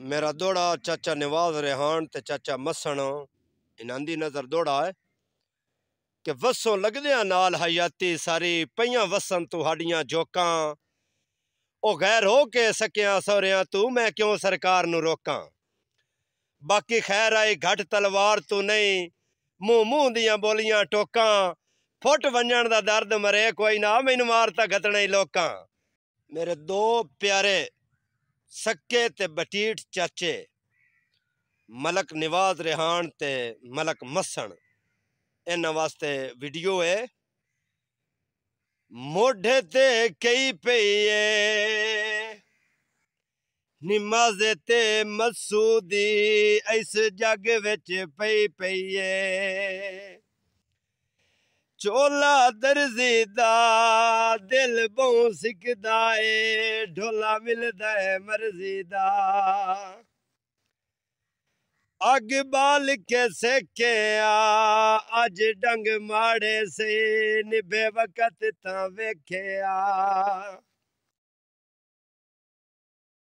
ਮੇਰਾ ਦੋੜਾ ਚਾਚਾ ਨਿਵਾਜ਼ ਰਹਿਣ ਤੇ ਚਾਚਾ ਮਸਣ ਇਹਨਾਂ ਦੀ ਨਜ਼ਰ ਦੋੜਾ ਹੈ ਕਿ ਵਸੋਂ ਲੱਗਦਿਆਂ ਨਾਲ ਹਯਾਤੀ ਸਾਰੀ ਪਈਆਂ ਵਸਨ ਤੁਹਾਡੀਆਂ ਜੋਕਾਂ ਉਹ ਗੈਰ ਹੋ ਕੇ ਸਕਿਆ ਸੋਰਿਆਂ ਤੂੰ ਮੈਂ ਕਿਉਂ ਸਰਕਾਰ ਨੂੰ ਰੋਕਾਂ ਬਾਕੀ ਖੈਰ ਆਏ ਘਟ ਤਲਵਾਰ ਤੂੰ ਨਹੀਂ ਮੂੰਹ ਮੂੰਹ ਦੀਆਂ ਬੋਲੀਆਂ ਟੋਕਾਂ ਫੁੱਟ ਵੰਜਣ ਦਾ ਦਰਦ ਮਰੇ ਕੋਈ ਨਾ ਮੈਨੂੰ ਮਾਰਤਾ ਗਤਣੇ ਲੋਕਾਂ ਮੇਰੇ ਦੋ ਪਿਆਰੇ ਸੱਕੇ ਤੇ ਬਟੀਟ ਚਾਚੇ ਮਲਕ ਨਿਵਾਜ਼ ਰਹਿਣ ਤੇ ਮਲਕ ਮਸਣ ਇਹਨਾਂ ਵਾਸਤੇ ਵੀਡੀਓ ਹੈ ਮੋਢੇ ਤੇ ਕਈ ਪਈਏ ਨਿਮਾਜ਼ ਤੇ ਮਸੂਦੀ ਇਸ ਜੱਗ ਵਿੱਚ ਪਈ ਪਈਏ ਚੋਲਾ ਦਰਜ਼ੇ ਦਾ ਦਿਲ ਬੋਂ ਸਿੱਕਦਾ ਏ ਢੋਲਾ ਮਿਲਦਾ ਏ ਮਰਜ਼ੀ ਦਾ ਅੱਗ ਬਾਲ ਕੇ ਸੇਕਿਆ ਅੱਜ ਡੰਗ ਮਾੜੇ ਸੇ ਨਿਭੇ ਵਕਤ ਤਾਂ ਵੇਖਿਆ